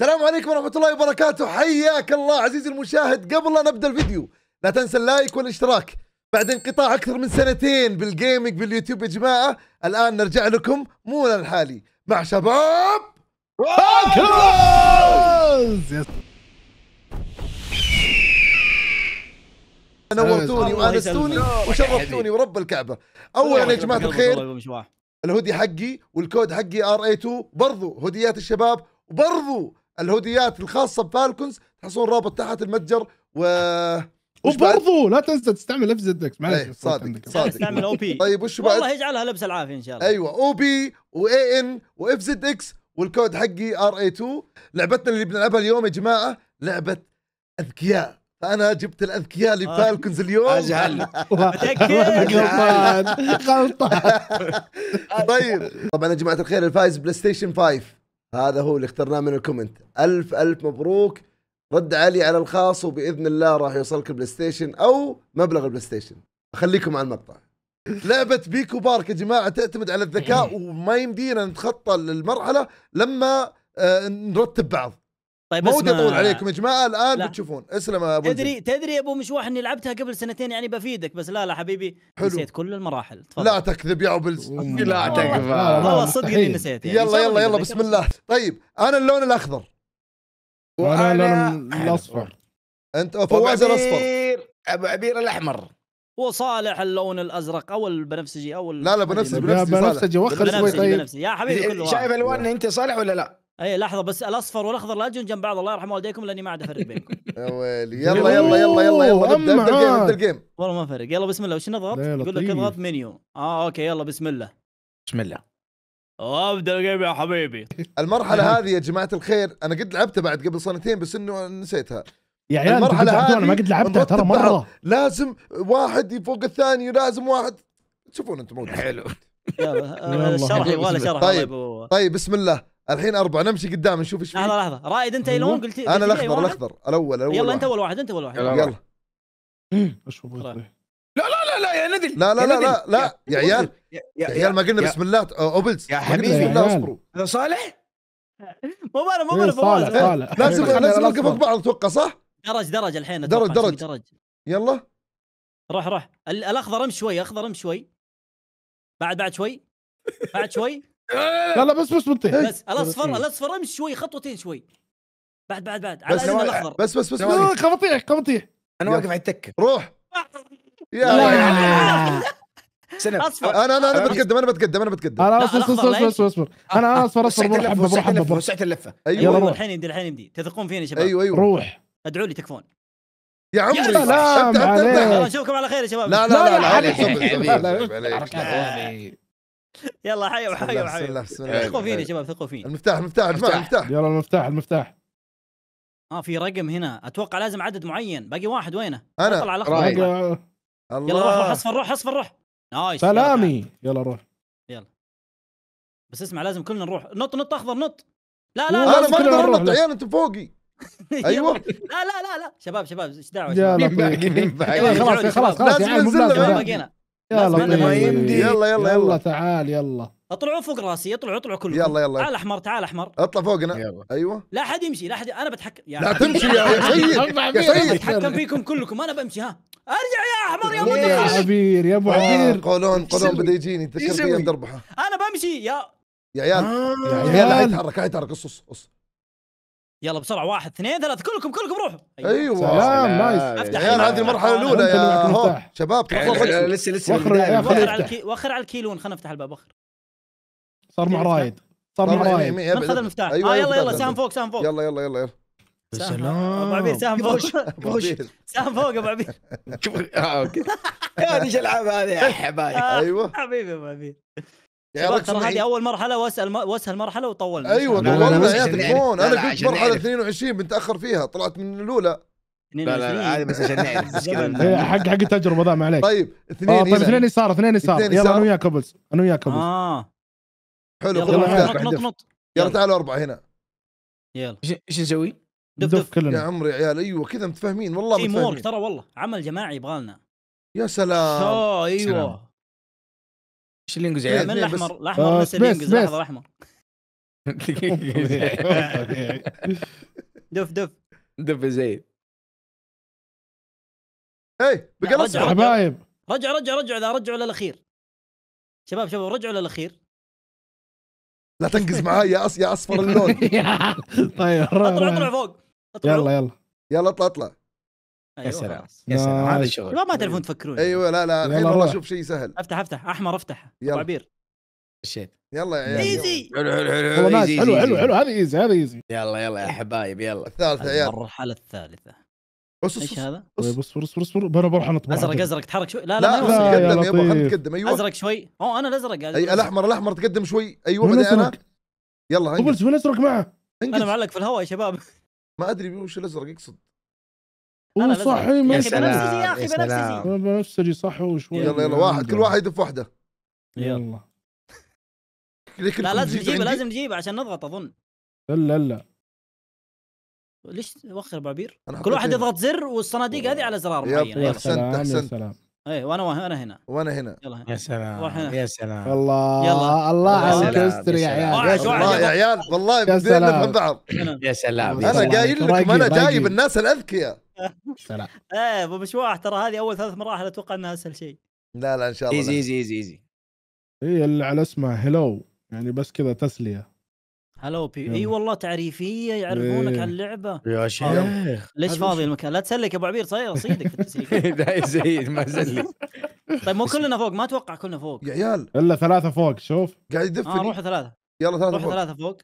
السلام عليكم ورحمة الله وبركاته حياك الله عزيزي المشاهد قبل لا نبدأ الفيديو لا تنسى اللايك والاشتراك بعد انقطاع أكثر من سنتين بالجيمنج باليوتيوب يا جماعة الآن نرجع لكم مو الحالي مع شباب نورتوني وانستوني وشرفتوني ورب الكعبه اولا يا جماعه الخير الهودي حقي والكود حقي ار اي 2 برضو هوديات الشباب وبرضو الهوديات الخاصه بفالكونز تحصلون رابط تحت المتجر و وبرضه لا تنسى تستعمل اف زد اكس معلش إيه، صادق صادق استعمل او بي طيب وش بعد؟ والله يجعلها لبس العافيه ان شاء الله ايوه او بي واي ان واف زد اكس والكود حقي ار اي 2 لعبتنا اللي بنلعبها اليوم يا جماعه لعبه اذكياء فانا جبت الاذكياء اللي آه. بفالكونز اليوم اجل غلطان طيب طبعا يا جماعه الخير الفايز بلاي ستيشن 5 هذا هو اللي اخترناه من الكومنت ألف ألف مبروك رد علي على الخاص وبإذن الله راح يوصلك البلاي ستيشن أو مبلغ البلاي ستيشن خليكم على المقطع لعبة بيكو بارك يا جماعة تعتمد على الذكاء وما يمدينا نتخطى المرحلة لما آه، نرتب بعض طيب ما ودي اطول عليكم يا جماعه الان لا. بتشوفون اسلم يا ابو تدري تدري يا ابو مشواح اني لعبتها قبل سنتين يعني بفيدك بس لا لا حبيبي حلو. نسيت كل المراحل تفضل. لا تكذب يا ابو لا تكذب والله صدق اني نسيت يعني يلا يلا يلا بسم الله طيب انا اللون الاخضر وانا اللون الاصفر انت فواز الاصفر ابو عبير الاحمر وصالح اللون الازرق او البنفسجي او لا لا بنفسجي بنفسجي بنفسجي وخر شوي طيب يا حبيبي شايف الوان انت صالح ولا لا؟ اي لحظه بس الاصفر والاخضر لا تجون جنب بعض الله يرحم والديكم لاني ما عاد افرق بينكم يا ويلي يلا يلا يلا يلا يلا ابدا الجيم ابدا الجيم والله ما فرق يلا بسم الله وش نضغط؟ يقول لك اضغط منيو اه اوكي يلا بسم الله بسم الله وابدا الجيم يا حبيبي المرحله هذه يا جماعه الخير انا قد لعبتها بعد قبل سنتين بس انه نسيتها يا عيال المرحله هذه انا ما قد لعبتها ترى مره لازم واحد فوق الثاني لازم واحد تشوفون انتم حلو حلو آه، شرح يبغى له شرح طيب طيب بسم الله الحين اربع نمشي قدام نشوف ايش لحظه لحظه رائد انت ايلون أيوه. قلت انا الاخضر أيوة، الاخضر الاول الاول يلا انت اول واحد انت اول واحد يلا لا لا لا لا يا نذل لا لا لا لا لا يا عيال يا عيال ما قلنا بسم الله اوبلز يا حبيبي بسم الله اصبروا صالح مو إيه، إيه، انا مو انا صالح لازم لازم نوقف فوق بعض اتوقع صح؟ درج درج الحين درج درج درج يلا روح روح الاخضر امشي شوي اخضر امشي شوي بعد بعد شوي بعد شوي لا لا بس بس منتهي بس الاصفر الاصفر امشي شوي خطوتين شوي بعد بعد بعد على بس الاخضر بس بس بس قبطيح قبطيح انا واقف على التكه روح يا الله سنب انا انا انا بتقدم انا بتقدم انا بتقدم انا اصبر اصبر اصبر اصبر انا اصبر اصبر بروح حبه بروح حبه وسعت اللفه ايوه الحين يمدي الحين يمدي تثقون فيني يا شباب ايوه ايوه روح ادعوا لي تكفون يا عمري لا لا نشوفكم على خير يا شباب لا لا لا لا لا يلا حيوا حيوا حيوا ثقوا فيني يا شباب ثقوا فيني المفتاح المفتاح المفتاح يلا المفتاح المفتاح اه في رقم هنا اتوقع لازم عدد معين باقي واحد وينه انا طلع الله يلا روح اصفر روح اصفر روح نايس سلامي يلا روح يلا بس اسمع لازم كلنا نروح نط نط اخضر نط لا لا لا انا ما اقدر انط عيال انت فوقي ايوه لا لا لا لا شباب شباب ايش دعوه يا خلاص خلاص خلاص لازم عيال يعني مو يلا ما يمدي يلا يلا يلا تعال يلا اطلعوا فوق راسي اطلعوا اطلعوا كلكم يلا يلا تعال احمر تعال احمر اطلع فوقنا يلا. ايوه لا احد يمشي لا احد انا بتحكم يا لا تمشي يا سيد يا سيد بتحكم فيكم كلكم انا بمشي ها ارجع يا احمر يا ابو يا عبير يا ابو آه، عبير قولون قولون بده يجيني تذكر انا بمشي يا يا عيال آه. يا عيال لا يتحرك لا يتحرك اصص اصص يلا بسرعه واحد اثنين ثلاثة كلكم كلكم روحوا ايوه, أيوة. سلام نايس افتح يعني هذه المرحلة الأولى يا شباب يعني لسه لسه وخر على وخر على الكيلون خلنا نفتح الباب وخر صار مع رايد صار مع رايد من خذ المفتاح أيوة، اه يلا يلا سهم فوق سهم فوق يلا يلا يلا يلا سلام ابو عبير سهم فوق سهم فوق ابو عبير آه، اوكي هذه ايش العاب هذه يا حبايب ايوه حبيبي ابو عبير يا ترى هذه اول مرحله واسهل واسهل مرحله وطولنا ايوه طولنا نعم. يا تكفون انا قلت مرحله 22 بنتاخر فيها طلعت من الاولى لا لا هذه بس عشان نعرف إيه، حق حق التجربه ضاع ما عليك طيب اثنين آه، طيب اثنين يسار اثنين يسار يلا انا وياك كبلز انا وياك كبلز اه حلو يلا نط نط يلا تعالوا اربعه هنا يلا ايش نسوي؟ دف دف كلنا يا عمري يا عيال ايوه كذا متفاهمين والله متفاهمين ترى والله عمل جماعي يبغالنا يا سلام ايوه ينقز قزعيز إيه، من إيه، الاحمر الاحمر آه، اللي ينقز لحظه الاحمر دف دف دف زين اي بقلص يا حبايب رجع رجع رجع ذا رجعوا للاخير شباب شباب رجعوا للاخير لا تنقز معاي يا يا اصفر اللون طيب اطلع اطلع فوق يلا يلا يلا اطلع اطلع أيوة يا سلام يا سلام هذا الشغل ما تعرفون تفكرون ايوه لا لا الحين والله اشوف شيء سهل افتح افتح احمر افتح يلا عبير شيت يلا يا عيال ايزي حلو حلو حلو ايزي حلو حلو حلو هذا ايزي هذا ايزي يلا يلا يا حبايب يلا الثالثة يلا المرحلة الثالثة ايش هذا؟ اصبر اصبر اصبر انا بروح انا ازرق ازرق تحرك شوي لا لا لا تقدم يابا خلنا نتقدم طيب. ايوه ازرق شوي اوه انا الازرق اي الاحمر الاحمر تقدم شوي ايوه بعدين انا يلا انقز وين ازرق معه؟ انا معلق في الهواء يا شباب ما ادري وش الازرق يقصد هو صحي بنفسجي يا اخي بنفسجي بنفسجي صح وشوي يلا يلا واحد كل واحد يدف واحده يلا لا لازم نجيبه لازم نجيبه عشان نضغط اظن لا لا ليش وخر بعبير؟ كل واحد يضغط زر والصناديق هذه على زرار معين احسنت احسنت ايه وانا وانا هنا وانا هنا يلا هنا. يا سلام يا سلام الله يلا الله على الكستر يا عيال والله يا عيال والله بدينا نفهم بعض يا سلام انا قايل لكم انا جايب الناس الاذكياء سلام ايه ابو مشواح ترى هذه اول ثلاث مراحل اتوقع انها اسهل شيء لا لا ان شاء الله ايزي ايزي ايزي ايزي هي إيه، اللي على اسمها هلو يعني بس كذا تسليه هلا بي اي والله تعريفيه يعرفونك إيه. على اللعبه يا آه. شيخ ليش فاضي المكان لا تسلك يا ابو عبير صاير اصيدك في التسليك إيه، لا زيد ما سلك طيب مو كلنا فوق ما اتوقع كلنا فوق يا عيال الا ثلاثه فوق شوف قاعد يدفني اه روح ثلاثه يلا ثلاثه روح فوق ثلاثه فوق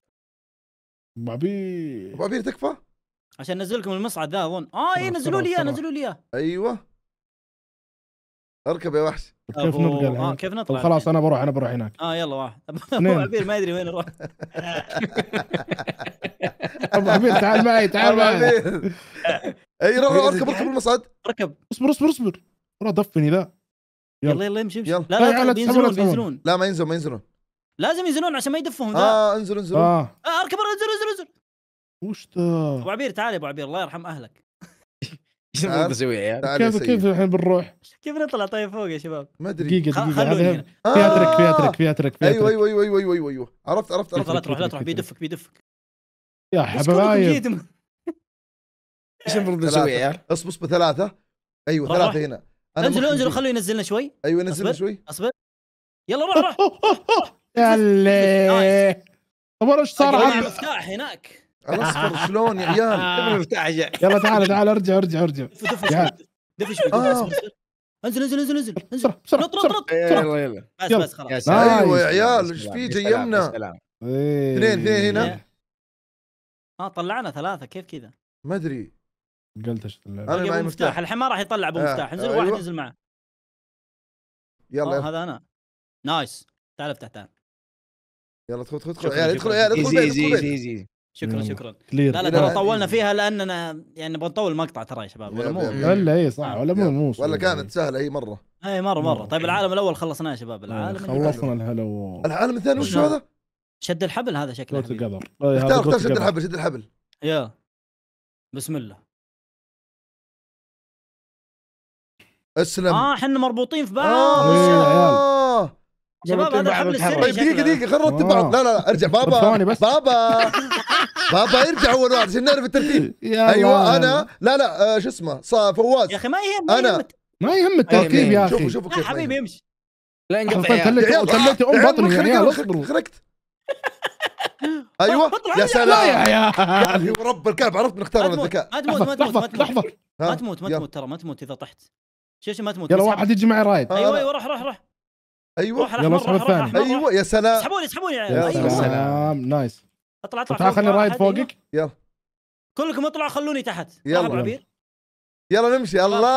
ابو عبير ابو عبير تكفى عشان نزلكم لكم المصعد ذا اظن اه اي آه، نزلوا لي اياه نزلوا لي اياه ايوه اركب يا وحش كيف نطلع آه كيف نطلع خلاص انا بروح انا بروح هناك اه يلا واحد ابو عبير ما يدري وين يروح ابو عبير تعال معي تعال معي اي روح اركب اركب المصعد اركب اصبر اصبر اصبر والله دفني ذا يلا يلا امشي امشي لا لا بينزلون بينزلون لا ما ينزلون ما ينزلون لازم ينزلون عشان ما يدفهم ذا اه انزل انزل آه. اه اركب انزل انزل انزل وش ذا ابو عبير تعال يا ابو عبير الله يرحم اهلك كيف كيف الحين بنروح؟ كيف نطلع طيب فوق يا شباب؟ ما ادري دقيقه دقيقه هذه آه. فيها ترك فيها ترك فيها ترك ايوه ايوه ايوه ايوه ايوه ايوه عرفت عرفت عرفت لا تروح لا تروح بيدفك بيدفك يا حبايب ايش المفروض نسوي يا عيال؟ اصبر ثلاثة ايوه ثلاثه هنا انزلوا انزلوا خلوا ينزلنا شوي ايوه ينزلنا شوي اصبر يلا روح روح يا ليه طب ايش صار؟ مفتاح هناك الاصفر شلون يا عيال آه. يلا تعال تعال ارجع ارجع ارجع دفش انزل آه. انزل انزل انزل انزل بسرعه بسرعه يلا يلا بس بس خلاص ايوه يا عيال ايش في تيمنا اثنين اثنين إيه. هنا إيه. اه طلعنا ثلاثه كيف كذا ما ادري قلتش انا معي مفتاح الحين ما راح يطلع ابو آه. مفتاح انزل أيوة. واحد انزل معه يلا هذا انا نايس تعال افتح تعال يلا ادخل ادخل ادخل يا عيال ادخل يا عيال ادخل شكرا شكرا كلير. لا لا ترى طولنا فيها لاننا يعني نبغى نطول المقطع ترى يا شباب ولا مو ولا اي صح ولا مو مو ولا كانت سهله هي مره اي مره مره طيب العالم الاول خلصناه يا شباب إيه، العالم خلصنا الهلو العالم الثاني وش نعم. هذا؟ شد الحبل هذا شكله قوت القدر إيه، اختار اختار شد الحبل شد الحبل يا بسم الله اسلم اه احنا مربوطين في بعض آه. إيه، شباب هذا الحبل السري طيب دقيقه دقيقه خلينا آه. نرتب بعض لا لا ارجع بابا بابا بابا يرجع اول واحد عشان نعرف الترتيب ايوه انا لا لا آه شو اسمه فواز يا اخي ما يهم انا ما يهم أيوة. الترتيب يا اخي شوفوا شوفوا كيف حبيبي امشي لا انقطع خليت ام بطني أيوة. يا عيال ايوه يا سلام يا عيال ورب الكلب عرفت نختار الذكاء ما تموت ما تموت ما تموت ما تموت ما تموت ترى ما تموت اذا طحت شو شو ما تموت يلا واحد يجي معي رايد ايوه آه. ايوه روح روح روح ايوه روح روح روح ايوه يا سلام اسحبوني اسحبوني يا أيوة. سلام نايس اطلع اطلع تعال خلي رايد فوقك يلا كلكم اطلعوا خلوني تحت يلا عبير يلا نمشي الله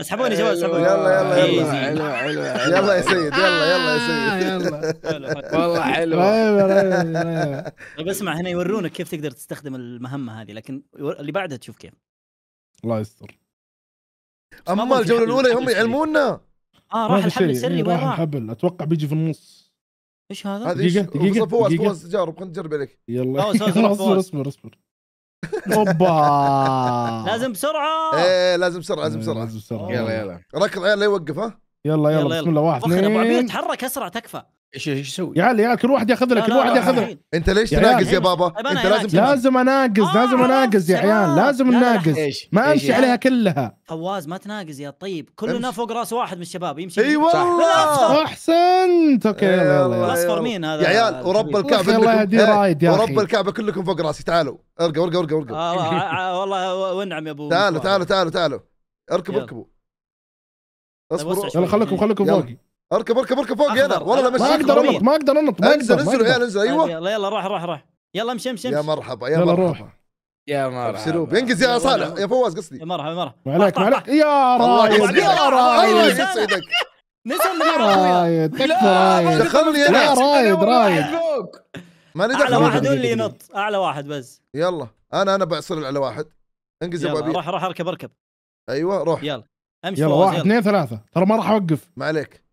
اسحبوني شباب اسحبوني يلا يلا يلا يلا يا سيد يلا يلا يا آه، سيد والله حلو طيب, طيب،, طيب. طيب، اسمع هنا يورونك كيف تقدر تستخدم المهمه هذه لكن اللي بعدها تشوف كيف الله يستر اما الجوله الاولى هم يعلمونا اه راح الحبل السري إيه، وين راح الحبل اتوقع بيجي في النص ايش هذا؟ دقيقة دقيقة فواز فواز تجارب خلينا نجرب عليك يلا اصبر اصبر اصبر اوبا لازم بسرعه ايه لازم بسرعه لازم إيه، بسرعه لازم بسرعه يلا يلا ركض عيال لا يوقف ها يلا يلا بسم الله واحد اثنين ابو عبيد تحرك اسرع تكفى ايش ايش يسوي؟ يا عيال يا كل واحد ياخذ لك كل واحد ياخذ لك انت ليش تناقز يا بابا؟ انت لازم لازم اناقز لازم اناقز يا عيال طيب، لازم آه، نناقز ما امشي عليها كلها فواز ما تناقز يا طيب كلنا فوق راس واحد من الشباب يمشي اي والله احسنت اوكي يلا الاصفر أيوة. مين هذا يا عيال ورب طيب. الكعبه الله يهدي إيه، رايد يا ورب الكعبه كلكم فوق راسي تعالوا ارقى ارقى ارقى ارقى آه، آه، والله وانعم يا ابو تعالوا تعالوا تعالوا تعالوا اركبوا اركبوا طيب، اصبروا يلا خليكم خليكم فوقي اركب اركب اركب فوق يلا والله لا ما اقدر انط ما اقدر انط انزل انزل عيال انزل ايوه طيب، يلا يلا راح راح راح يلا امشي امشي يا مرحبا يا مرحبا يا مرحبا ابشروا بينقز يا صالح يا فواز قصدي يا مرحبا يا مرحبا ما عليك ما عليك يا رايد يا رايد يسعدك نزل يا رايد دخلني انا رايد رايد ما اعلى واحد هو اللي ينط اعلى واحد بس يلا انا انا بعصر على واحد انقز يا ابي راح راح اركب اركب ايوه روح يلا امشي يلا واحد اثنين ثلاثة ترى ما راح اوقف ما عليك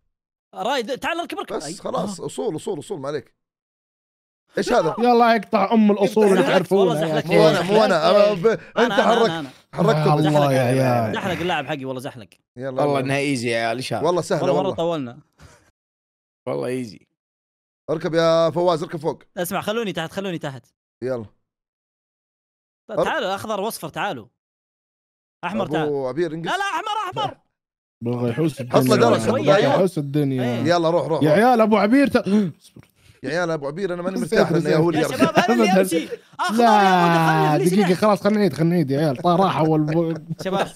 رايد تعال اركب اركب بس خلاص آه. اصول اصول اصول ما عليك ايش هذا؟ يلا يقطع ام الاصول اللي تعرفونها مو انا مو انا إيه. انت حركت حركت الله يا عيال زحلق اللاعب حقي والله زحلق يلا والله انها ايزي يا عيال ايش والله سهله والله مره طولنا والله ايزي اركب يا فواز اركب فوق اسمع خلوني تحت خلوني تحت يلا تعالوا اخضر واصفر تعالوا احمر تعال ابو عبير انقص لا لا احمر احمر بغى يحوس حط درس يحوس الدنيا أيوه. إيه. يلا روح روح يا عيال ابو عبير اصبر يا عيال ابو عبير انا ماني مرتاح لانه هو اللي يا شباب انا اللي آه، لا دقيقه خلاص خلينا نعيد خلينا نعيد يا عيال طيب، راح اول شباب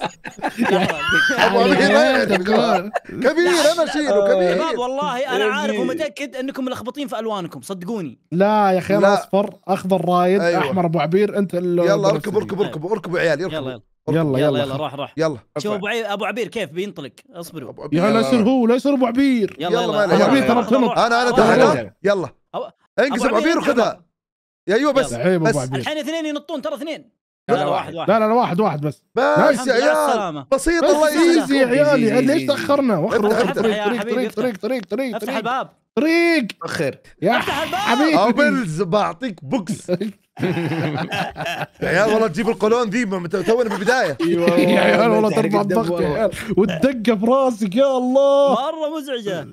ابو عبير كبير انا اشيله آه، كبير شباب والله انا عارف ومتاكد انكم ملخبطين في الوانكم صدقوني لا يا اخي انا اصفر اخضر رايد أيوه. احمر ابو عبير انت يلا اركبوا اركبوا اركبوا اركبوا عيال يلا يلا يلا يلا يلا راح راح يلا شوف ابو عي... ابو عبير كيف بينطلق اصبروا يا لا يصير هو لا يصير ابو عبير يلا يلا ابو عبير ترى انا انا تحت يلا انقز ابو عبير وخذها يا ايوه بس بس الحين اثنين ينطون ترى اثنين لا لا واحد واحد لا لا واحد واحد بس بس يا عيال بسيط الله ايزي يا عيالي ليش تاخرنا طريق طريق طريق طريق طريق افتح الباب طريق اخر يا حبيبي ابلز بعطيك بوكس يا عيال والله تجيب القولون ذي تونا في البدايه يا عيال والله ترفع الضغط والدقه في راسك يا الله مره مزعجه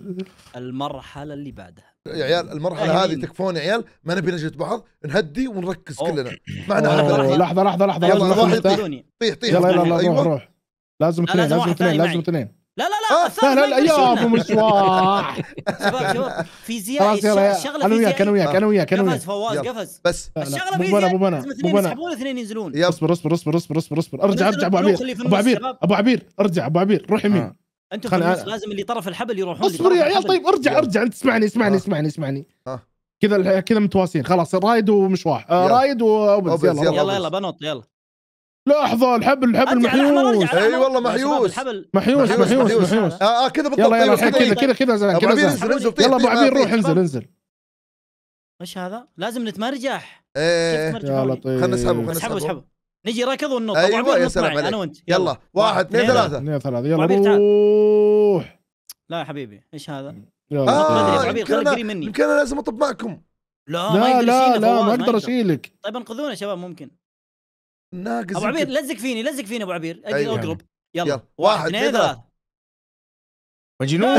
المرحله اللي بعدها يا عيال المرحله هذه تكفون يا عيال ما نبي نجلد بعض نهدي ونركز كلنا معنا لحظه لحظه لحظه لحظه طيح طيح يلا يلا روح روح أيوة. لازم اثنين لازم اثنين لازم اثنين لا لا لا سهل الايام ام الشواح شباب شباب فيزياء الشغله انا وياك انا وياك انا وياك انا وياك قفز فواز قفز بس الشغله مو انا اثنين يسحبون اثنين ينزلون اصبر اصبر اصبر اصبر اصبر اصبر ارجع ارجع ابو عبير ابو عبير ابو عبير ارجع ابو عبير روح يمين آه. انتم في النص لازم اللي طرف الحبل يروحون اصبر يا عيال طيب ارجع ارجع انت اسمعني اسمعني آه. اسمعني اسمعني آه. كذا كذا متواصلين خلاص رايد ومشواح رايد وابو يلا يلا يلا بنط يلا لحظه الحبل الحبل محيوس اي أيوة والله محيوس محيوس محيوس محيوس اه, آه، كذا بالضبط يلا يلا كذا كذا كذا زين كذا يلا ابو طيب. عبير روح طيب، انزل طيب. انزل ايش هذا؟ لازم نتمرجح ايه يا لطيف خلنا نسحبه خلنا نسحبه اسحبه نجي ركض وننط ايوه يا سلام عليك انا وانت يلا واحد اثنين ثلاثة اثنين ثلاثة يلا روح لا يا حبيبي ايش هذا؟ يلا آه، يمكن انا يمكن انا لازم اطب معكم لا لا لا ما اقدر اشيلك طيب انقذونا يا شباب ممكن ناقص ابو عبير لزق فيني لزق فيني ابو عبير أيوة. اقرب يلا, يلا. واحد اثنين ثلاثة مجنون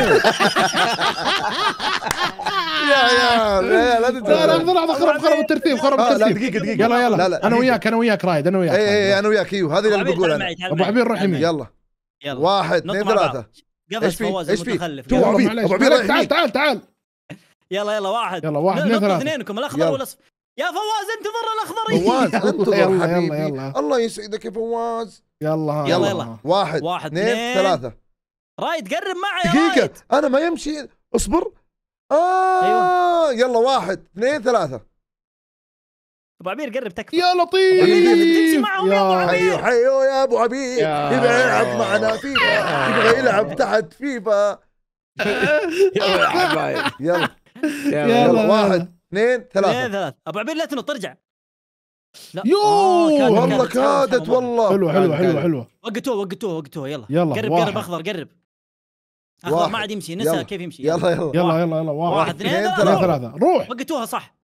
يا يا لا لا لا خرب خرب الترتيب خرب آه، الترتيب دقيقة دقيقة يلا يلا انا وياك انا وياك رايد انا وياك اي اي إيه، انا وياك ايوه هذه اللي بقول انا ابو عبير روح يمين يلا يلا واحد اثنين ثلاثة قفش فواز المتخلف ابو عبير تعال تعال تعال يلا يلا واحد يلا واحد اثنين ثلاثة اثنينكم الاخضر والاصفر يا فواز انتظر الاخضر فواز انتظر حبيبي يلا يلا الله يسعدك يا فواز يلا يلا يلا واحد واحد اثنين ثلاثة رايد قرب معي دقيقة رايد. انا ما يمشي اصبر آه أيوة. يلا واحد اثنين ثلاثة ابو عبير قرب تكفى يا لطيف تمشي معهم يا ابو عبير حيو حيو يا ابو عبير يبغى يلعب معنا فيفا يبغى يلعب تحت فيفا يلا يلا واحد اثنين ثلاثة اثنين ثلاثة ابو عبير لا تنط ارجع لا يوه آه، والله كادت والله حلوه حلوه حلوه حلوه وقتوه وقتوه وقتوه يلا يلا قرب واحد. قرب اخضر قرب اخضر ما عاد يمشي نسى يلا. كيف يمشي يلا يلا يلا يلا يلا واحد اثنين ثلاثة ثلاثة روح وقتوها صح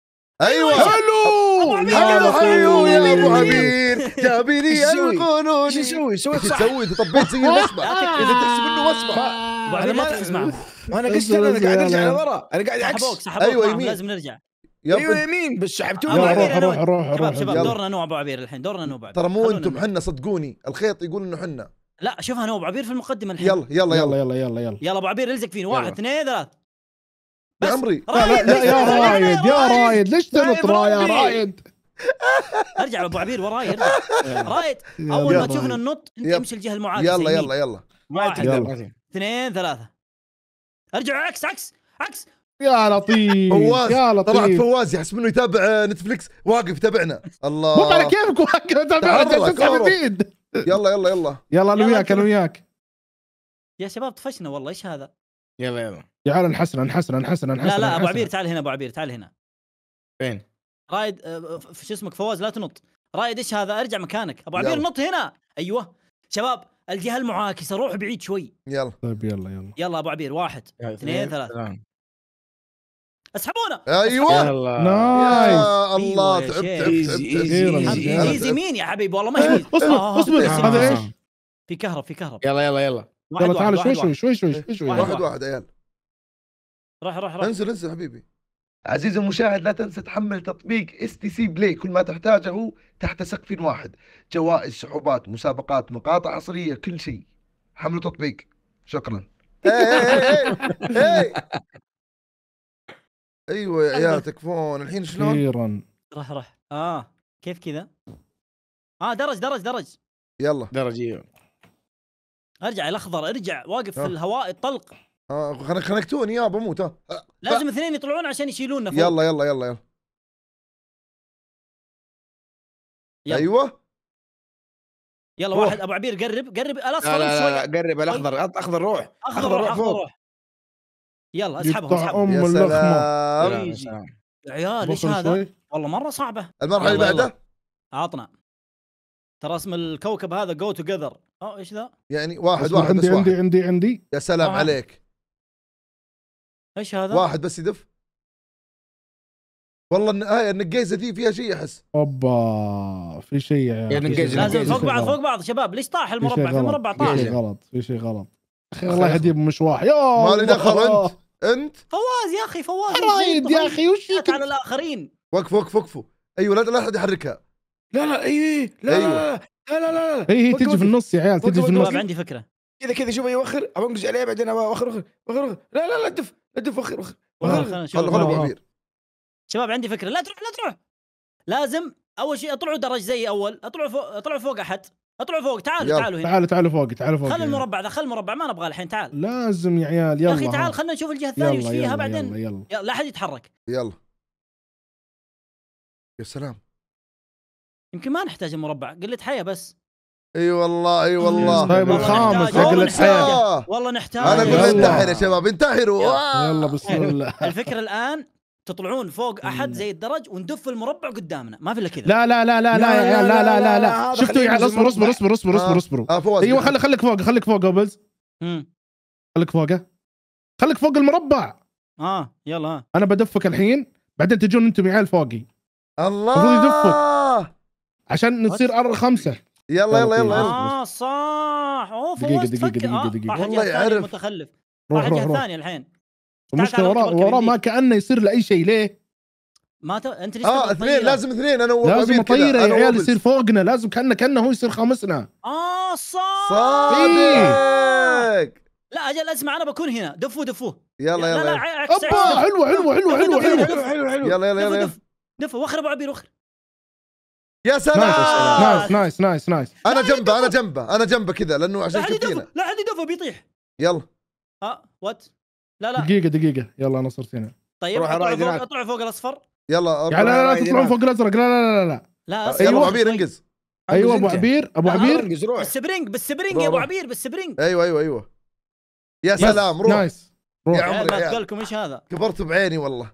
ايوه, أيوة. حلو حلو حلو يا ابو عبير جابي لي القانون ايش يسوي؟ سويت يسوي؟ طبيت زي الوصبه اذا تحسب انه وصبه ابو عبير تحس معه انا قلت انا قاعد ارجع لورا انا قاعد عكس سحبوك سحبوك ايوه يمين لازم نرجع ايوه يمين بس عبتوه روح روح روح, روح, روح شباب يلا. دورنا نوع ابو عبير الحين دورنا نوع ابو عبير ترى مو انتم حنا صدقوني الخيط يقول انه حنا لا شوفها انا ابو عبير في المقدمه الحين يلا يلا يلا يلا يلا يلا يلا ابو عبير الزق فيني واحد اثنين ثلاث بس عمري لا لا, يا رايد يا رايد ليش تنط يا رايد ارجع ابو عبير وراي ارجع رايد اول ما تشوفنا النط انت امشي الجهه المعاكسه يلا يلا يلا واحد اثنين ثلاثه ارجعوا عكس عكس عكس يا لطيف فواز يا لطيف طلعت فواز يحسب انه يتابع آه، نتفلكس واقف يتابعنا الله مو على كيفك واقف تابعنا يلا يلا يلا يلا انا وياك انا وياك يا شباب طفشنا والله ايش هذا يلا يلا تعال انحسر انحسر انحسر انحسر لا لا ابو عبير تعال هنا ابو عبير تعال هنا فين رايد آه، شو اسمك فواز لا تنط رايد ايش هذا ارجع مكانك ابو عبير نط هنا ايوه شباب الجهه المعاكسه روح بعيد شوي يلا طيب يلا يلا يلا ابو عبير واحد اثنين ثلاثه اسحبونا ايوه نايس يا الله تعبت أيوة تعبت ايزي مين يا حبيبي والله ما إيه، اصبر آه، آه، اصبر هذا آه، ايش؟ في كهرب في كهرب يلا يلا يلا يلا تعال شوي شوي شوي شوي شوي واحد واحد عيال راح راح روح انزل انزل حبيبي عزيزي المشاهد لا تنسى تحمل تطبيق اس تي سي بلاي كل ما تحتاجه تحت سقف واحد جوائز سحوبات مسابقات مقاطع عصريه كل شيء حملوا تطبيق شكرا إيه، إيه، ايوه يا عيال أيوة. تكفون الحين شلون؟ اخيرا راح راح اه كيف كذا؟ اه درج درج درج يلا درج ايوه ارجع الاخضر ارجع واقف في آه. الهواء الطلق اه خنقتوني يا بموت ها آه، لازم اثنين يطلعون عشان يشيلوننا فوق يلا يلا يلا يلا ايوه يلا واحد ابو عبير قرب قرب الاصفر لا لا لا, لا, لا قرب الاخضر الاخضر روح اخضر, أخضر روح, روح, روح, روح يلا اسحبهم اسحبهم ام اللخمه عيال ايش هذا؟ والله مره صعبه المرحله اللي بعده عطنا ترى اسم الكوكب هذا جو توجذر اه ايش ذا؟ يعني واحد واحد عندي بس عندي واحد. عندي عندي يا سلام آه. عليك ايش هذا؟ واحد بس يدف والله هاي النقيزة دي فيها شيء احس اوبا في شيء يا يعني, يعني نقيزة فوق بعض فوق بعض شباب ليش طاح المربع في مربع طاح في شيء غلط في شيء غلط اخي الله يهديه بمشواح يا مالي دخل انت انت فواز يا اخي فواز رايد يا اخي وش فيك على الاخرين وقفوا وقفوا وقفوا ايوه لا لا احد يحركها لا لا اي إيه. أيوه. لا لا لا لا لا إيه، هي هي تجي في النص يا عيال تجي في النص عندي فكره كذا كذا شوف يوخر انقز عليه بعدين اوخر وخر وخر لا لا لا دف لا دف وخر وخر خلوا خلوا بامير شباب عندي فكره لا تروح لا تروح لازم اول شيء اطلعوا درج زي اول اطلعوا فوق اطلعوا فوق احد اطلعوا فوق تعالوا تعالوا هنا تعالوا تعالوا فوق تعالوا فوق خل يعني. المربع ذا خل المربع ما نبغاه الحين تعال لازم يا عيال يلا يا اخي تعال خلينا نشوف الجهه الثانيه وش فيها بعدين يلا, يلا, لا احد يتحرك يلا يا سلام يمكن ما نحتاج المربع قلت حيه بس اي أيوة والله اي أيوة والله طيب الخامس قله حياه والله نحتاج انا اقول انتحر يا شباب انتحروا يلا بسم الله الفكره الان تطلعون فوق احد زي الدرج وندف المربع قدامنا ما في الا كذا لا لا لا لا لا لا لا لا لا شفتوا يعني اصبر اصبر اصبر اصبر اصبر اصبر ايوه خلي خليك فوق خليك فوق اوبلز خليك فوقه خليك فوق المربع اه يلا انا بدفك الحين بعدين تجون انتم يا عيال فوقي الله المفروض يدفك عشان نصير ار خمسه يلا يلا يلا اه صح اوه فوزت دقيقه دقيقه دقيقه والله يعرف متخلف راح جهه ثانيه الحين مش وراه وراه يعني. ما كانه يصير لاي شيء ليه؟ ما ت... انت ليش اه اثنين لازم اثنين انا لازم اطيره يا عيال يصير فوقنا لازم كانه كانه هو يصير خامسنا اه صادق صادق لا اجل اسمع انا بكون هنا دفوه دفوه يلا يلا لا اوبا حلوه حلوه حلوه حلوه حلوه حلوه حلوه يلا يلا يلا دفوه واخر ابو عبير واخر يا سلام نايس نايس نايس نايس انا جنبه انا جنبه انا جنبه كذا لانه عشان كذا لا حد دفوه بيطيح يلا اه وات لا لا دقيقه دقيقه يلا انا صرت هنا طيب اطلعوا فوق اطلعوا فوق الاصفر يلا يعني لا لا لا تطلعون فوق الازرق لا لا لا لا لا يلا طيب، ابو عبير طيب. انقز ايوه ابو عبير ابو عبير آه، بالسبرنج روح يا ابو عبير بالسبرنج ايوه ايوه ايوه يا سلام روح نايس روح يا عمري قلت لكم ايش هذا كبرت بعيني والله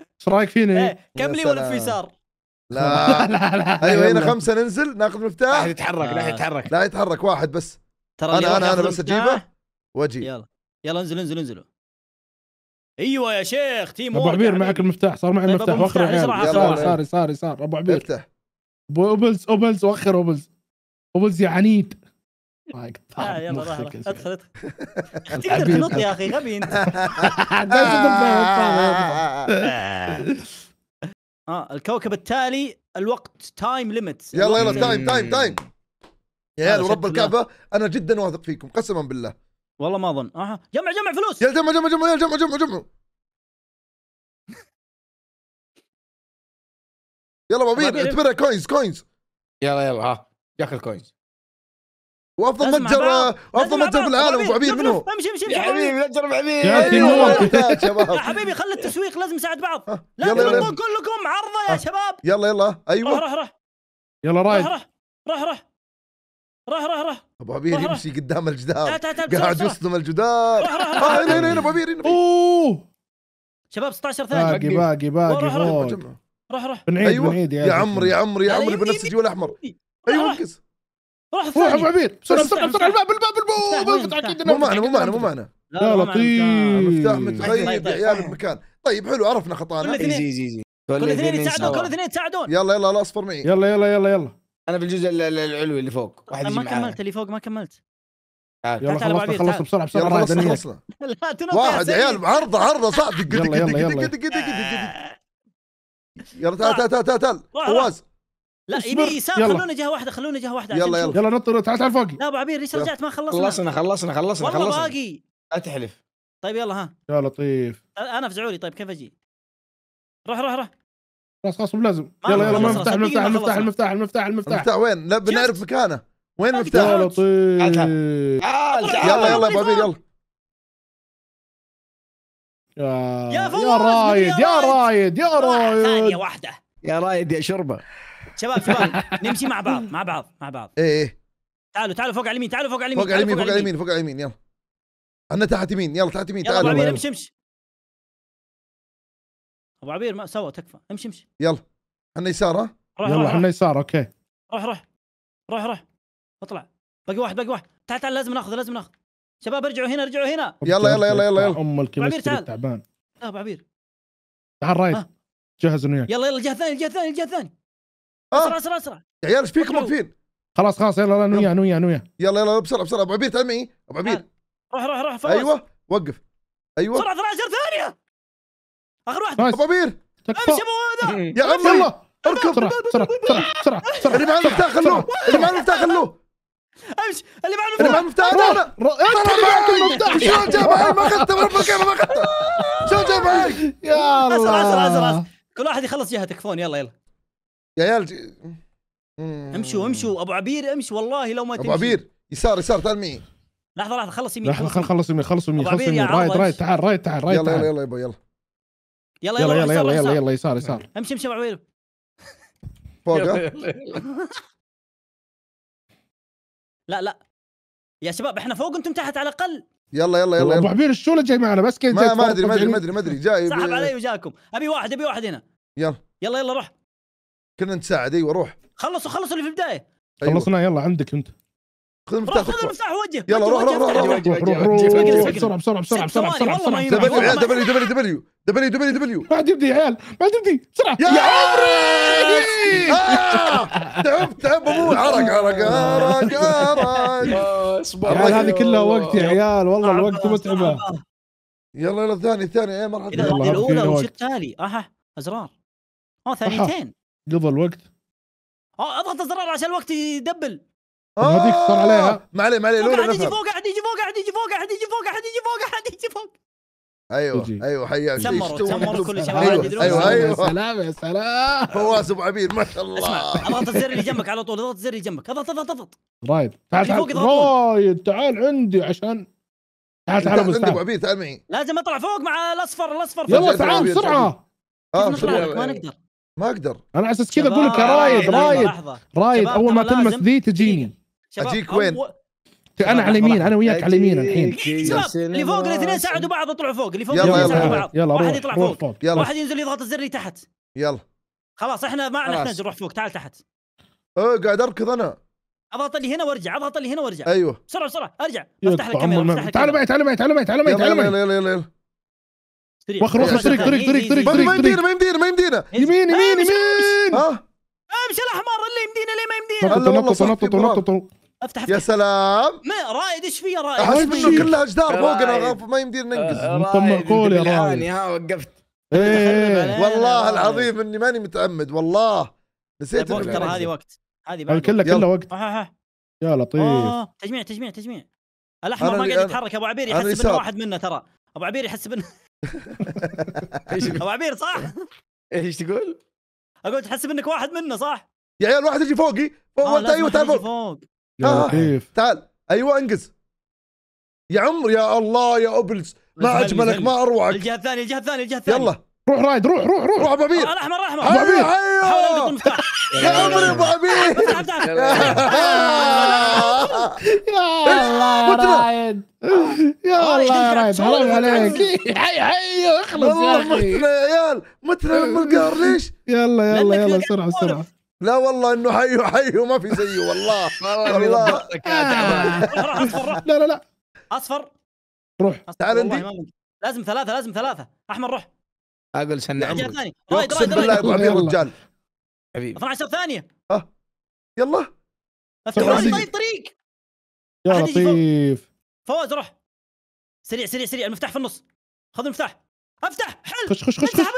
ايش رايك فينا إيه، كم لي ولا في يسار لا لا لا ايوه هنا خمسه ننزل ناخذ مفتاح لا يتحرك لا آه. يتحرك لا يتحرك واحد بس ترى انا انا انا بس اجيبه واجي يلا يلا انزل انزل انزلوا ايوه يا شيخ تيم ابو عبير يعني. معك المفتاح صار معي المفتاح وخر صار صار صار صار ابو عبير افتح اوبلز اوبلز وخر اوبلز اوبلز يا عنيد آه يلا ادخل ادخل تقدر تنط يا اخي غبي انت اه الكوكب التالي الوقت تايم ليميت يلا يلا تايم تايم تايم يا عيال ورب الكعبه انا جدا واثق فيكم قسما بالله والله ما اظن اها جمع جمع فلوس يا جمع جمع جمع يا جمع جمع جمع يلا ابو بابير اعتبرها كوينز كوينز يلا يلا ها ياخذ كوينز وافضل متجر افضل متجر في العالم ابو عبيد منو؟ امشي امشي يا حبيبي متجر ابو عبيد يا حبيبي خلي التسويق لازم نساعد بعض آه. لا نكون كلكم عرضه يا آه. شباب يلا يلا ايوه روح روح يلا رايد روح روح راح راح راح ابو عبير يمشي قدام الجدار قاعد يصدم الجدار راح آه، هنا هنا ابو عبير اوه شباب 16 ثانيه باقي باقي باقي روح روح بنعيد أيوة. بنعيد يا عمري يا عمري يا عمري بنفسجي والاحمر الاحمر ايوه ركز روح روح ابو عبير بسرعه بسرعه بسرعه الباب الباب الباب اكيد مو معنا مو معنا مو معنا لا لطيف مفتاح متغير طيب، طيب، طيب، يا عيال المكان طيب حلو عرفنا خطانا كل اثنين يساعدون كل اثنين يساعدون يلا يلا لا اصبر معي يلا يلا يلا يلا انا في الجزء العلوي اللي فوق واحد ما كملت اللي فوق ما كملت تعال يلا خلص خلصنا بسرعه بسرعه خلصنا لا تنط واحد عيال عرضه عرضه صعب دق دق دق دق دق دق يلا تعال تعال تعال تعال تعال فواز لا يبي يسار خلونا جهه واحده خلونا جهه واحده يلا يلا يلا نط تعال تعال فوقي لا ابو عبير ليش رجعت ما خلصنا خلصنا خلصنا خلصنا والله باقي لا تحلف طيب يلا ها يا لطيف انا في طيب كيف اجي؟ روح روح روح خلاص خلاص لازم يلا يلا المفتاح المفتاح المفتاح المفتاح المفتاح المفتاح المفتاح وين؟ لا بنعرف مكانه وين المفتاح؟ يا لطيف يلا طيب. يلا يا بابيل يلا يا يا رايد يا رايد يا رايد ثانية واحدة يا رايد يا شربة شباب شباب نمشي مع بعض مع بعض مع بعض ايه, إيه. تعالوا تعالوا فوق على اليمين تعالوا فوق على اليمين فوق على اليمين فوق على اليمين فوق على اليمين يلا انا تحت يمين يلا تحت يمين تعالوا يلا امشي امشي ابو عبير ما سوا تكفى امشي امشي يلا احنا يسار ها يلا احنا يسار اوكي روح روح روح روح اطلع باقي واحد باقي واحد تعال تعال لازم ناخذ لازم ناخذ شباب ارجعوا هنا ارجعوا هنا يلا يلا يلا يلا يلا ام الكيمستري تعبان لا اه، ابو عبير تعال رايد جهز انا وياك يلا يلا الجهه الثانيه الجهه الثانيه الجهه الثانيه اه. اسرع اسرع اسرع يا عيال ايش فيكم واقفين؟ خلاص خلاص يلا انا وياه انا وياه انا وياه يلا يلا بسرعه بسرعه ابو عبير تعال معي ابو عبير روح روح روح ايوه وقف ايوه بسرعه اخر واحد ابو امير امشي ابو إيه. يا عم الله اركض بسرعه بسرعه بسرعه اللي معاه المفتاح خلوه اللي معاه المفتاح خلوه امشي اللي معاه المفتاح اللي معاه المفتاح انا انت اللي معك المفتاح شلون جاب علي ما اخذته ما اخذته شلون جاب عليك يا الله اسرع اسرع كل واحد يخلص جهه تكفون يلا يلا يا عيال امشوا امشوا ابو عبير امشي والله لو ما تمشي ابو عبير يسار يسار تعال لحظه لحظه خلص يمين لحظه خلص يمين خلص يمين خلص يمين رايد رايد تعال رايد تعال رايد يلا يلا يلا يلا يلا يلا يلا يلا يلا يلا يسار يسار امشي امشي ابو عويل فوق لا لا يا شباب احنا فوق انتم تحت على الاقل يلا يلا يلا ابو حبيب الشوله جاي معنا بس كذا ما, ما ادري ما ادري ما ادري ما ادري جاي سحب علي وجاكم ابي واحد ابي واحد هنا يلا يلا يلا روح كلنا نساعد ايوه روح خلصوا خلصوا اللي في البدايه خلصنا يلا عندك انت خذ المفتاح خذ المفتاح وجه يلا روح روح روح روح بسرعه بسرعه بسرعه بسرعه بسرعه بسرعه دبليو دبليو دبليو دبليو دبليو دبليو ما عاد يبدي يا عيال ما عاد يبدي بسرعه يا عمري آه! تعب تعب ابوي عرق عرق عرق عرق اصبر هذه كلها وقت يا عيال والله الوقت متعبه يلا يلا الثاني الثاني ايه مرحبا اذا الاولى وش التالي اها ازرار اه ثانيتين قضى الوقت آه، اضغط ازرار عشان الوقت يدبل هذيك آه. صار عليها ما عليه ما عليه لولا يجي فوق قاعد يجي فوق قاعد يجي فوق قاعد يجي فوق قاعد يجي فوق قاعد يجي فوق ايوه ايوه حياك سمروا سمروا كل شيء أيوة،, ايوه ايوه يا سلام يا سلام فواز ابو عبير ما شاء الله اسمع اضغط الزر اللي جنبك على طول اضغط الزر اللي جنبك اضغط اضغط اضغط رايد تعال تعال رايد تعال عندي عشان تعال تعال ابو عندي ابو عبيد تعال معي لازم اطلع فوق مع الاصفر الاصفر يلا تعال بسرعه آه، ما نقدر ما اقدر انا على اساس كذا اقول لك رايد رايد رايد اول ما تلمس ذي تجيني شباب اجيك وين؟ انا على اليمين انا وياك على اليمين الحين شباب اللي فوق الاثنين ساعدوا بعض اطلعوا فوق اللي فوق الاثنين ساعدوا بعض يلا واحد يطلع فوق, فوق. يلا. واحد ينزل يضغط الزر اللي تحت يلا خلاص احنا ما عندنا ننزل روح فوق تعال تحت ايه قاعد اركض انا اضغط اللي هنا وارجع اضغط اللي هنا وارجع ايوه بسرعه بسرعه ارجع افتح لك الكاميرا تعال معي تعال معي تعال معي تعال معي تعال معي يلا يلا يلا وخر وخر طريق طريق طريق طريق طريق ما يمدينا ما يمدينا ما يمدينا يمين يمين يمين ها امشي الاحمر اللي يمدينا ليه ما يمدينا نططوا نططوا نططوا افتح افتح يا سلام ما رايد ايش في يا رايد احس انه كلها جدار فوقنا ما يمدينا ننقز آه، معقول يا رايد ها وقفت إيه. والله العظيم اني ماني متعمد والله نسيت طيب، وقت ترى هذه وقت هذه كلها كلها وقت يا لطيف آه، تجميع تجميع تجميع الاحمر ما قاعد يتحرك ابو عبير يحس انه واحد منا ترى ابو عبير يحس انه ابو عبير صح؟ ايش تقول؟ اقول تحسب انك واحد منا صح؟ يا عيال واحد يجي فوقي فوق آه، ايوه تعال فوق يا كيف آه، تعال ايوه انقز يا عمر يا الله يا اوبلز ما اجملك ما اروعك الجهه الثانيه الجهه الثانيه الجهه الثانيه يلا روح رايد روح روح روح ابو امير آه، الاحمر الاحمر ابو امير ايوه يا عمري ابو امير يا الله رايد يا الله يا رايد حرام عليك حي حي اخلص يا اخي متنا يا عيال متنا لما القهر ليش يلا يلا يلا بسرعه بسرعه لا والله انه حي حي وما في زيه والله والله آه. لا لا لا اصفر روح تعال عندي لازم ثلاثه لازم ثلاثه احمر روح اقول سنة روح اقسم بالله ابو عمير رجال حبيبي 12 ثانيه ها يلا افتحوا لي طيب طريق يا لطيف فوز روح سريع سريع سريع المفتاح في النص خذ المفتاح افتح حل خش خش خش خش لا حول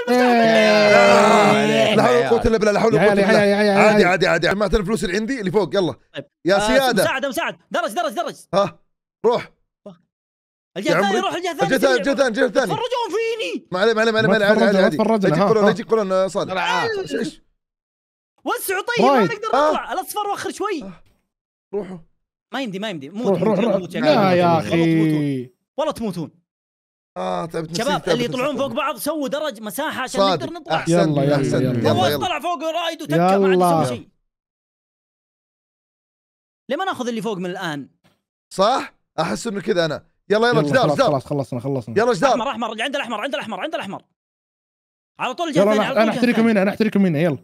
ولا قوه الا بالله لا حول ولا قوه الا بالله عادي عادي عادي جمعت الفلوس اللي عندي اللي فوق يلا طيب. يا آه، سياده مساعد مساعد درج درج درج ها روح الجهه الثانيه روح الجهه الثانيه الجهه الثانيه الجهه الثانيه تفرجون فيني ما عليه ما عليه ما عليه عادي عادي يجيك كولون يجيك كولون صالح آه، ايش وسعوا طيب ما نقدر نطلع آه. الاصفر وخر شوي روحوا ما يمدي ما يمدي موت روح روح لا يا اخي والله تموتون اه تعبت شباب اللي يطلعون فوق بعض سووا درج مساحه عشان صادق. نقدر نطلع احسن يلا يلا, أحسن يلا, يلا, يلا, طلع فوق رايد وتكه ما عاد يسوي شيء ليه ما ناخذ اللي فوق من الان؟ صح؟ احس انه كذا انا يلا يلا جدار جدار خلاص خلصنا خلصنا يلا جدار احمر احمر عند الاحمر عند الاحمر عند الاحمر على طول الجهه انا احتريكم هنا انا احتريكم هنا يلا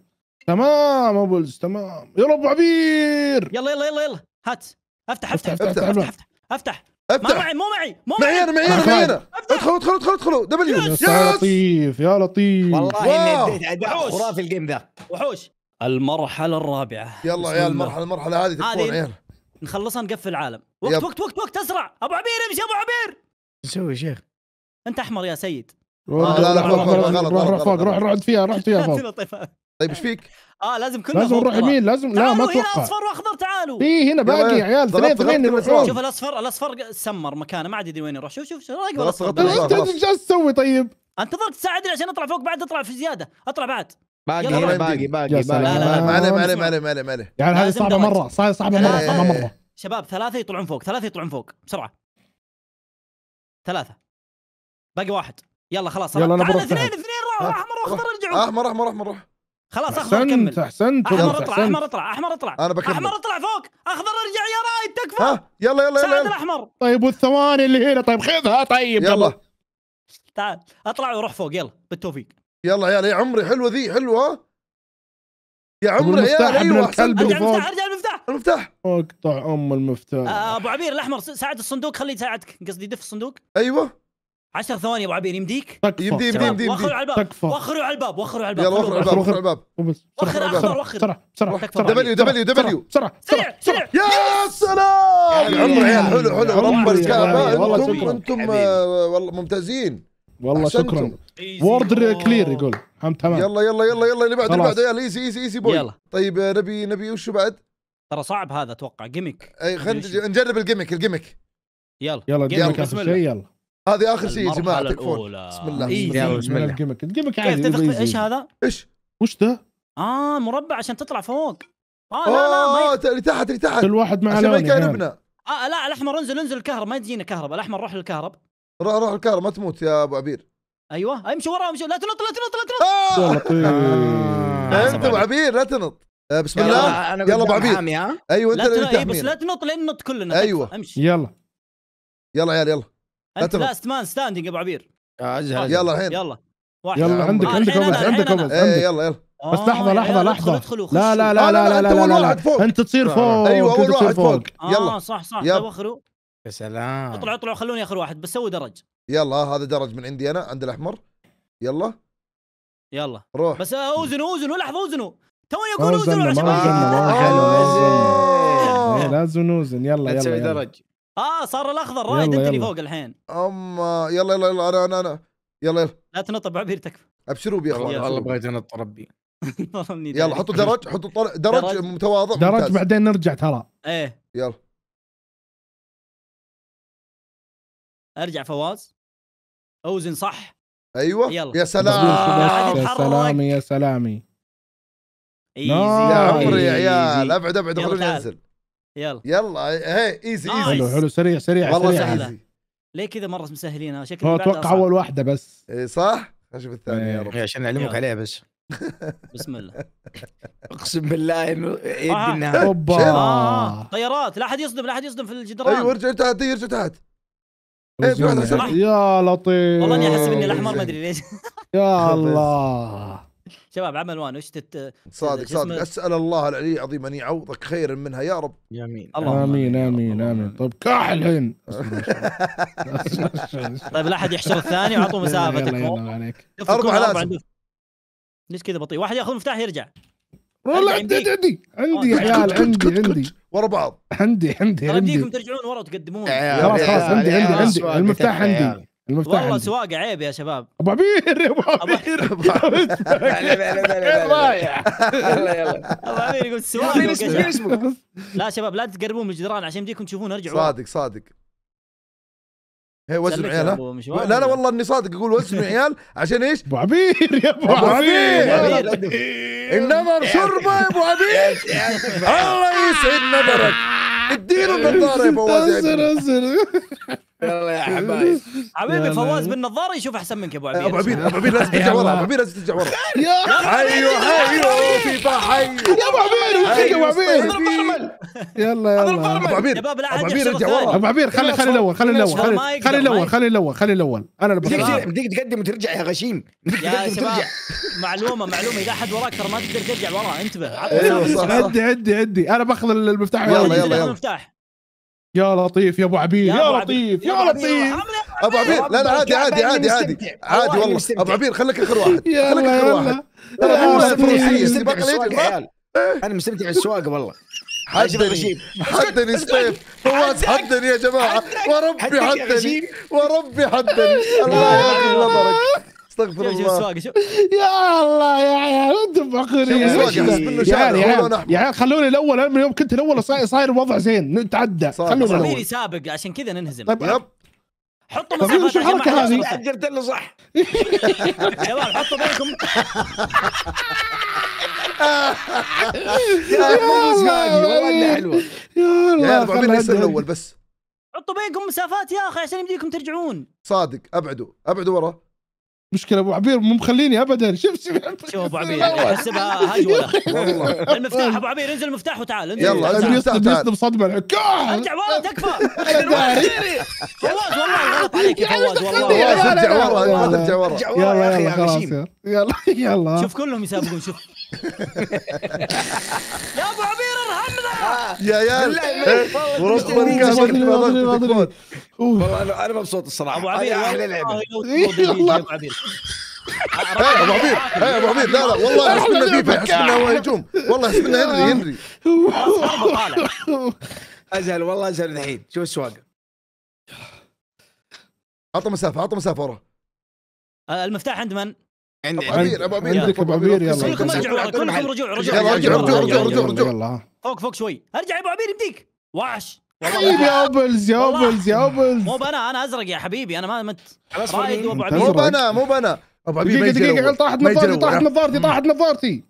تمام ابو تمام يلا ابو عبير يلا يلا يلا يلا هات افتح, افتح, افتح, افتح, افتح, افتح ابدا ما معي مو معي مو معي انا معي انا معي انا ادخلوا ادخلوا ادخلوا ادخلوا دبليو يس يا لطيف يا لطيف والله اني خرافي الجيم ذا وحوش المرحلة الرابعة يلا عيال المرحلة المرحلة هذه تكفون عيال نخلصها نقفل العالم وقت وقت وقت وقت اسرع ابو عبير امشي ابو عبير نسوي يا شيخ انت احمر يا سيد لا لا لا روح روح فوق روح روح فيها روح فيها فوق طيب ايش فيك؟ اه لازم كلنا لازم نروح يمين لازم لا ما اتوقع اصفر واخضر تعالوا في هنا باقي يا عيال اثنين اثنين شوف الاصفر الاصفر سمر مكانه ما عاد يدري وين يروح شوف شوف راقب انت ايش تسوي طيب؟ انتظرك تساعدني عشان اطلع فوق بعد اطلع في زياده اطلع بعد باقي باقي باقي باقي ما عليه ما عليه ما عليه ما عليه ما عليه يعني هذه صعبه مره صعبه صعبه مره صعبه مره شباب ثلاثه يطلعون فوق ثلاثه يطلعون فوق بسرعه ثلاثه باقي واحد يلا خلاص يلا انا بروح اثنين اثنين روح احمر واخضر ارجعوا احمر احمر احمر روح خلاص اخضر كمل احسنت احمر اطلع احمر اطلع احمر اطلع انا بكمل احمر اطلع فوق اخضر ارجع يا رايد تكفى ها يلا يلا يلا, ساعد الاحمر طيب والثواني اللي هنا طيب خذها طيب يلا تعال اطلع وروح فوق يلا بالتوفيق يلا يلا يا عمري حلوه ذي حلوه يا عمري يا ايوه الكلب ارجع المفتاح ارجع المفتاح المفتاح اقطع طيب، ام المفتاح آه، ابو عبير الاحمر ساعد الصندوق خليه يساعدك قصدي دف الصندوق ايوه 10 ثواني ابو عبير يمديك تكفى يمدي يمدي يمدي وخروا على الباب وخروا على الباب وخروا على الباب يلا وخروا على الباب وخروا على الباب وخر اخضر وخر بسرعه بسرعه دبليو دبليو دبليو بسرعه سريع سريع يا سلام عمر عيال حلو حلو والله انتم انتم آه، والله ممتازين والله شكرا وورد كلير يقول تمام يلا يلا يلا يلا اللي بعده اللي بعده يلا ايزي ايزي ايزي بوي يلا طيب آه، نبي نبي وشو بعد؟ ترى صعب هذا اتوقع جيمك اي خلينا نجرب الجيمك الجيمك يلا يلا جيمك اخر يلا هذه اخر شيء يا جماعه تكفون بسم الله إيه، بسم الله الجيمك الجيمك عادي كيف تدخل ايش هذا؟ ايش؟ وش ذا؟ اه مربع عشان تطلع فوق اه لا لا اه اللي تحت اللي تحت كل واحد مع عشان ما يكهربنا آه لا الاحمر انزل انزل الكهرب ما تجينا كهرب الاحمر روح للكهرب روح روح الكهرب ما تموت يا ابو عبير ايوه آه، امشي وراه امشي لا تنط لا تنط لا تنط آه! آه، انت ابو عبير لا تنط بسم الله يلا ابو عبير ايوه انت لا تنط إيه، بس لا تنط لين نط كلنا ايوه امشي يلا يلا عيال يلا انت لاست مان ستاندينج ابو عبير آه، اجهز يلا الحين يلا واحد يلا عندك آه، عندك عندك عندك يلا يلا بس لحظه آه، لحظه لحظه لا لا لا لا لا لا لا انت تصير فوق ايوه اول واحد فوق يلا صح صح توخروا يا سلام اطلع اطلع خلوني اخر واحد بس سووا درج يلا هذا درج من عندي انا عند الاحمر يلا يلا روح بس اوزنوا اوزنوا لحظه اوزنوا توني اقول اوزنوا يا شباب إيه، لازم نوزن يلا يلا تسوي درج اه صار الاخضر رايد انت اللي فوق الحين اما يلا يلا يلا انا انا انا يلا يلا لا تنط بعبير تكفى ابشروا بي والله بغيت انط ربي يلا حطوا درج حطوا درج متواضع درج بعدين نرجع ترى ايه يلا ارجع فواز اوزن صح ايوه يلا يا سلام يا سلامي يا سلامي يا عمري يا عيال ابعد ابعد خلوني انزل يلا يلا هي ايزي ايزي حلو حلو سريع سريع والله سريع سهله ليه كذا مره مسهلينها شكلي اتوقع اول واحده بس اي صح اشوف الثانيه يا إيه. رب عشان اعلمك عليها بس بسم الله اقسم بالله انه انها إيه آه. اوبا آه، طيارات لا احد يصدم لا احد يصدم في الجدران ايوه ارجع تحت ارجع تحت يا لطيف والله اني احسب اني الاحمر ما ادري ليش يا الله شباب عمل وان وش تت... صادق صادق اسال الله العلي العظيم ان يعوضك خيرا منها يا رب يمين الله امين امين امين طيب كاح الحين طيب لا احد يحشر الثاني واعطوه مسافتك اربع لازم ليش كذا بطيء واحد ياخذ مفتاح يرجع والله عندي عندي عندي يا عيال عندي عندي ورا بعض عندي عندي عندي ترجعون ورا وتقدمون خلاص خلاص عندي عندي عندي المفتاح عندي المفتاح والله سواقه عيب يا شباب ابو عبير يا ابو عبير رايح يلا ابو عبير يقول سواقه لا شباب لا تقربون من الجدران عشان يمديكم تشوفون ارجعوا صادق صادق هي وزن عيال لا لا والله اني صادق اقول وزن عيال عشان ايش؟ ابو عبير يا ابو عبير النظر شربه يا ابو عبير الله يسعد نظرك اديله النظاره يا فواز يلا يا حبايب حبيبي فواز بالنظاره يشوف احسن منك يا ابو عبيد ابو عبيد ابو عبيد لازم ترجع ورا ابو عبيد لازم ترجع ورا ايوه ايوه في حي يا ابو عبيد يا ابو عبيد يلا يلا ابو عبير ابو عبير ارجع ورا ابو عبير خلي خلي الاول خلي الاول خلي الاول خلي الاول خلي الاول انا اللي بديك تقدم وترجع يا غشيم يا شباب معلومه معلومه اذا احد وراك ترى ما تقدر ترجع ورا انتبه إيه، عدي عدي عدي انا باخذ المفتاح يلا يلا المفتاح يا لطيف يا ابو عبير يا لطيف يا لطيف ابو عبير لا لا عادي عادي عادي عادي عادي والله ابو عبير خليك اخر واحد خليك اخر واحد انا مستمتع بالسواقه والله حدني حدني سيف فواز حدني يا جماعه وربي حدني وربي حدني الله يغضب نظرك استغفر الله يا الله يا عيال انتم معقولين يا عيال يا عيال خلوني الاول انا من يوم كنت الاول صاير الوضع زين نتعدى خلوني الاول سابق عشان كذا ننهزم طيب حطوا طيب، مسافات شو الحركه هذه؟ قلت له صح شباب حطوا بينكم يا والله حلوه يا الله يا يصير الاول بس حطوا بينكم مسافات يا اخي عشان يمديكم ترجعون صادق ابعدوا ابعدوا ورا مشكله ابو عبير مو مخليني ابدا شوف شوف ابو عبير احسبها والله المفتاح ابو عبير انزل المفتاح وتعال انزل يلا انزل المفتاح تعال يصدم صدمه ارجع ورا تكفى فواز والله عليك يا فواز والله ارجع ورا ارجع ورا يلا اخي يلا يلا شوف كلهم يسابقون شوف يا ابو عبير ارهمنا يا يال إيه، والله انا انا مبسوط الصراحه ابو عبير احلى لعبه إيه، ابو عبير إيه، ابو عبير ابو لا لا والله حسبنا فيفا احس انه هجوم والله انه هنري هنري ازهل والله ازهل الحين شوف السواقه اعطوا مسافه اعطوا مسافه ورا المفتاح عند من؟ عندي امير ابو امير عندك ابو امير يلا كلكم ارجعوا كلكم رجوع رجوع رجوع رجوع رجوع رجوع يلا فوق فوق شوي ارجع يا ابو امير يمديك وحش حبيبي يا ابلز يا ابلز يا ابلز مو بنا انا ازرق يا حبيبي انا ما مت مو بنا مو بنا ابو عبيد دقيقه دقيقه طاحت نظارتي طاحت نظارتي طاحت نظارتي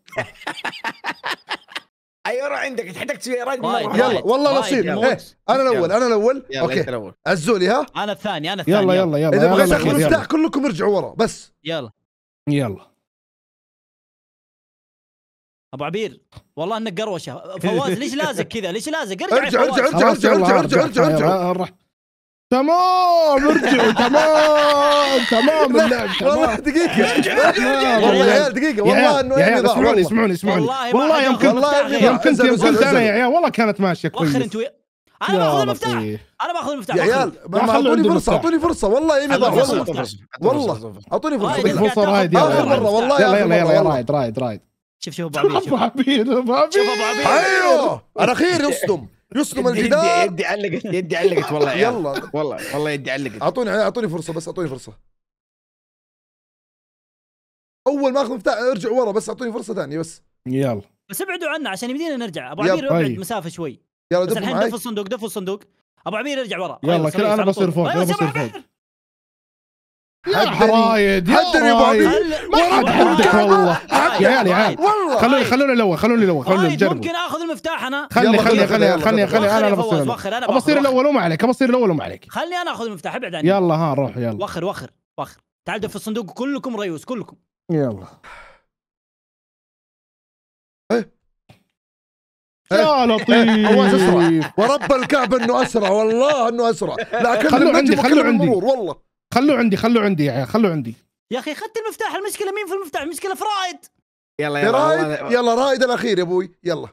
اي أيوة، ورا عندك تحتاج تسوي رد يلا والله نصيب إيه، انا الاول انا الاول اوكي الزولي ها انا الثاني انا الثاني يلا يلا يلا اذا بغيت اخلص كلكم ارجعوا ورا بس يلا يلا ابو عبير والله انك قروشه فواز ليش لازق كذا ليش لازق ارجع ارجع ارجع ارجع ارجع ارجع ارجع ارجع تمام ارجعوا تمام تمام والله دقيقة والله يا عيال دقيقة والله انه يا عيال اسمعوني اسمعوني اسمعوني والله يمكن والله يمكن يمكن انا يا عيال والله كانت ماشية كويس انا باخذ المفتاح انا باخذ المفتاح يا عيال اعطوني فرصه اعطوني فرصه والله اني ضاع والله اعطوني فرصه فرصه رايد يلا مره والله يلا يلا يلا رايد رايد رايد شوف شوف ابو عبيد شوف ابو عبيد ابو عبيد ايوه الاخير يصدم يصدم الجدار يدي علقت يدي علقت والله يلا والله والله يدي علقت اعطوني اعطوني فرصه بس اعطوني فرصه اول ما اخذ مفتاح ارجع ورا بس اعطوني فرصه ثانيه بس يلا بس ابعدوا عنا عشان يمدينا نرجع ابو عبير ابعد طيب. مسافه شوي يلا دفوا الحين معاي. دفوا الصندوق دفوا الصندوق ابو عمير ارجع ورا يلا أيوة، كل انا بصير فوق انا بصير فوق يا حرايد يا حرايد ابو عمير ما حد حدك والله يا عيال يا عيال خلوني خلوني الاول خلوني الاول خلوني نجرب ممكن اخذ المفتاح انا خلني خلني خلني خلني خلني انا بصير انا بصير الاول وما عليك بصير الاول وما عليك خلني انا اخذ المفتاح ابعد عني يلا ها روح يلا وخر وخر وخر تعال دف الصندوق كلكم ريوس كلكم يلا ايه إيه. يا إيه، لطيف هو اسرع ورب الكعبه انه اسرع والله انه اسرع لكن خلوه عندي خلوه عندي والله خلوه عندي خلوه عندي يا خلوه عندي يا اخي اخذت المفتاح المشكله مين في المفتاح المشكله في رائد يلا يلا رائد يلا رائد الاخير يا ابوي يلا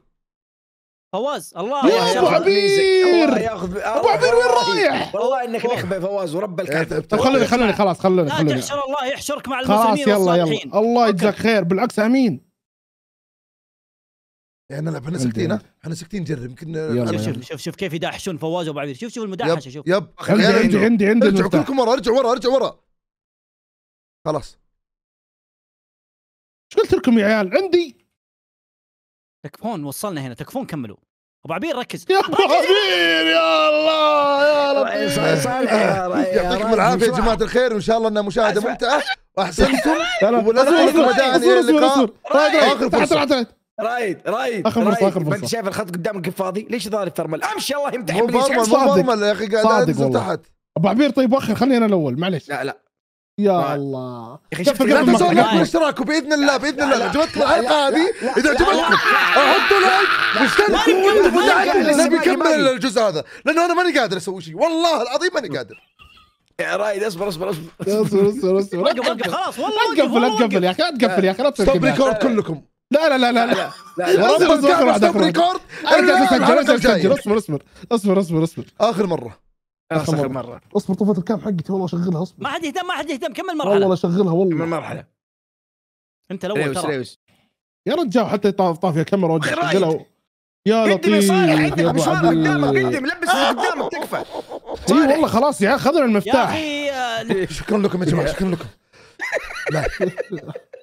فواز الله يا ابو عبير ابو عبير وين رايح؟ والله انك نخبه فواز ورب إيه، الكعبه خلوني خلوني خلاص خلوني خلوني تحشر الله يحشرك مع المسلمين خلاص يلا يلا الله يجزاك خير بالعكس امين يعني لا احنا ساكتين احنا ساكتين نجرب يمكن شوف شوف شوف شوف كيف يداحشون فواز وابو عبير شوف شوف المداحشه شوف يب عندي عندي عندي عندي ارجعوا كلكم ورا ارجعوا ورا ارجعوا ورا خلاص ايش قلت لكم يا عيال عندي تكفون وصلنا هنا تكفون كملوا ابو عبير ركز يا ابو عبير يا الله يا ربي صالح يعطيكم العافيه يا جماعه الخير وان شاء الله انها مشاهده ممتعه واحسنتم ولا لكم الى اللقاء اخر فرصه رايد رايد اخر فرصه اخر فرصه انت شايف الخط قدامك فاضي ليش ضارب ثرمل امشي الله يمتحن مو فرمل مو فرمل يا اخي قاعد انزل تحت ابو عبير طيب وخر خليني انا الاول معلش لا لا يا الله شوف لا تنسون لايك اشتراك وباذن الله باذن الله عجبتكم الحلقه هذه اذا عجبتكم احطوا لايك واشتركوا نبي نكمل الجزء هذا لانه انا ماني قادر اسوي شيء والله العظيم ماني قادر يا رايد اصبر اصبر اصبر اصبر اصبر خلاص والله لا تقفل لا تقفل يا اخي لا تقفل يا اخي لا تقفل ستوب ريكورد كلكم لا لا لا لا لا لا لا لا لا لا لا لا لا اصبر اصبر اصبر اصبر اصبر اخر مره اخر, لا مرة. لا اصبر طوفه الكاب حقتي والله اشغلها اصبر ما حد يهتم ما حد يهتم كمل مرحله والله اشغلها والله كمل مرحله انت الاول ترى يا رجال حتى طاف طاف يا كاميرا وجهك يا لطيف يا ابو عبد قدامك قدم لبس آه. قدامك تكفى اي والله خلاص يا خذنا المفتاح آه، إيه، شكرا لكم يا جماعه شكرا لكم لا